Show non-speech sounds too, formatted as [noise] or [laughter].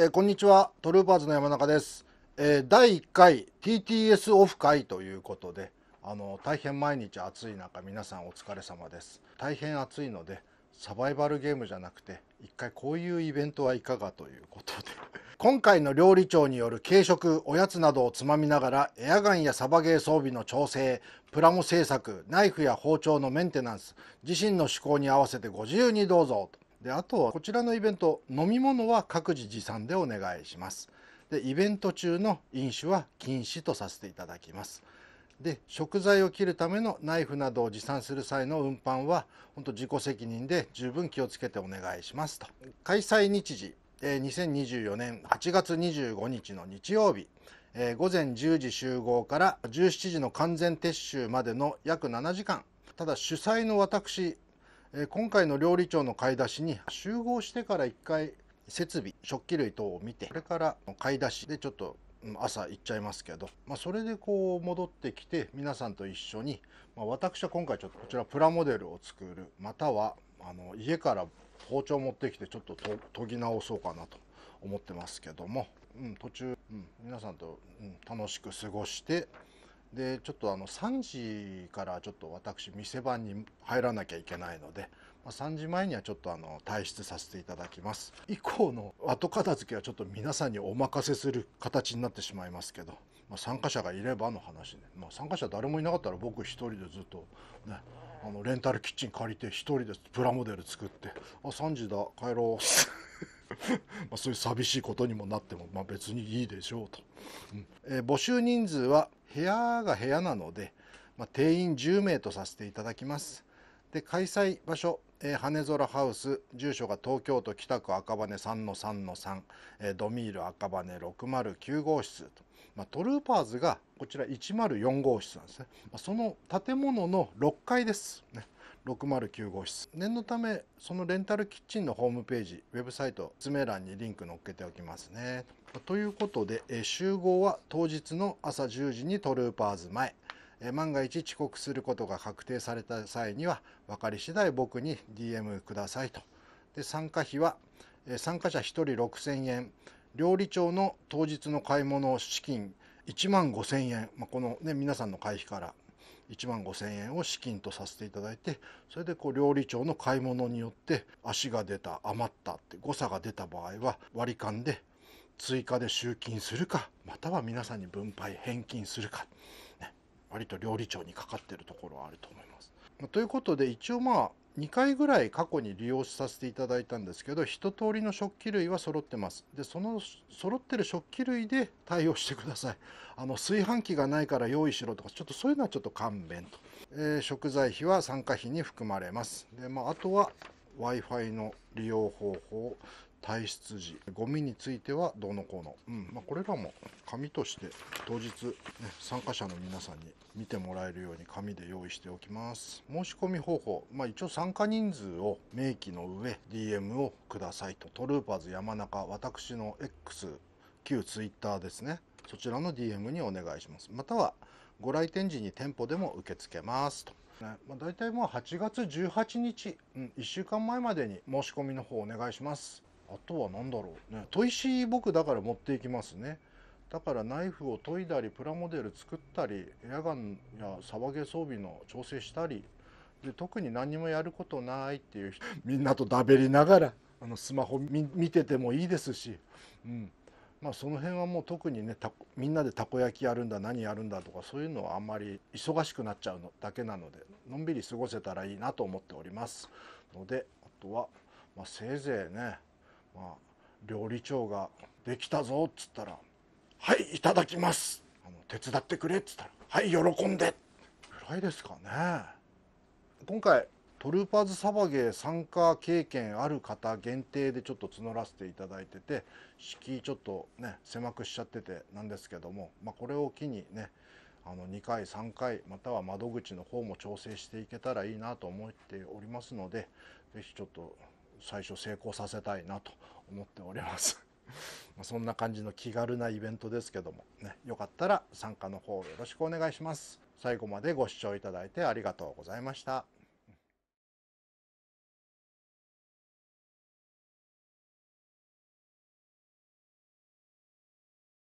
えー、こんにちはトルーパーズの山中です、えー、第1回 TTS オフ会ということであの大変毎日暑い中皆さんお疲れ様です大変暑いのでサバイバルゲームじゃなくて一回こういうイベントはいかがということで [laughs] 今回の料理長による軽食おやつなどをつまみながらエアガンやサバゲー装備の調整プラモ制作ナイフや包丁のメンテナンス自身の趣向に合わせてご自由にどうぞとであとはこちらのイベント飲み物は各自持参でお願いしますでイベント中の飲酒は禁止とさせていただきますで食材を切るためのナイフなどを持参する際の運搬は本当自己責任で十分気をつけてお願いしますと開催日時2024年8月25日の日曜日午前10時集合から17時の完全撤収までの約7時間ただ主催の私え今回の料理長の買い出しに集合してから1回設備食器類等を見てこれから買い出しでちょっと朝行っちゃいますけど、まあ、それでこう戻ってきて皆さんと一緒に、まあ、私は今回ちょっとこちらプラモデルを作るまたはあの家から包丁持ってきてちょっと研ぎ直そうかなと思ってますけども、うん、途中、うん、皆さんと、うん、楽しく過ごしてでちょっとあの3時からちょっと私店番に入らなきゃいけないので、まあ、3時前にはちょっとあの退出させていただきます以降の後片付けはちょっと皆さんにお任せする形になってしまいますけど、まあ、参加者がいればの話で、まあ、参加者誰もいなかったら僕一人でずっとねあのレンタルキッチン借りて一人でプラモデル作って「あ3時だ帰ろう」まそういう寂しいことにもなっても、ま別にいいでしょうと、うんえー、募集人数は部屋が部屋なので、まあ、定員10名とさせていただきますで開催場所、えー、羽空ハウス住所が東京都北区赤羽3の3の3、えー、ドミール赤羽609号室と、まあ、トルーパーズがこちら104号室なんですね、まあ、その建物の6階です、ね609号室念のためそのレンタルキッチンのホームページウェブサイト説明欄にリンク載っけておきますねということで、え集合は当日の朝10時にトルーパーズ前え万が一遅刻することが確定された際には分かり次第僕に DM くださいとで参加費は、え参加者1人6000円料理長の当日の買い物資金1万5000円、まあ、この、ね、皆さんの会費から1万5,000円を資金とさせていただいてそれでこう料理長の買い物によって足が出た余ったって誤差が出た場合は割り勘で追加で集金するかまたは皆さんに分配返金するか、ね、割と料理長にかかってるところはあると思います。ということで一応まあ2回ぐらい過去に利用させていただいたんですけど一通りの食器類は揃ってますでその揃ってる食器類で対応してください [laughs] あの炊飯器がないから用意しろとかちょっとそういうのはちょっと勘弁と、えー、食材費は参加費に含まれますで、まあ、あとは w i f i の利用方法退出時ゴミについてはどうのこうの、うんまあ、これらも紙として当日、ね、参加者の皆さんに見てもらえるように紙で用意しておきます申し込み方法、まあ、一応参加人数を明記の上 DM をくださいとトルーパーズ山中私の X 旧 Twitter ですねそちらの DM にお願いしますまたはご来店時に店舗でも受け付けますとねまあ、大体もう8月18日、うん、1週間前までに申し込みの方お願いしますあとは何だろうね砥石僕だから持っていきますねだからナイフを研いだりプラモデル作ったりエアガンやサバゲ装備の調整したりで特に何もやることないっていうみんなとだべりながらあのスマホ見ててもいいですし、うんまあ、その辺はもう特にねみんなでたこ焼きやるんだ何やるんだとかそういうのはあんまり忙しくなっちゃうのだけなのでのんびり過ごせたらいいなと思っておりますのであとは、まあ、せいぜいねまあ、料理長が「できたぞ」っつったら「はいいただきます」あの「手伝ってくれ」っつったら「はい喜んで」ぐらいですかね今回トルーパーズサバゲー参加経験ある方限定でちょっと募らせていただいてて敷居ちょっとね狭くしちゃっててなんですけども、まあ、これを機にねあの2回3回または窓口の方も調整していけたらいいなと思っておりますので是非ちょっと最初成功させたいなと思っております [laughs] そんな感じの気軽なイベントですけどもねよかったら参加の方よろしくお願いします最後までご視聴いただいてありがとうございました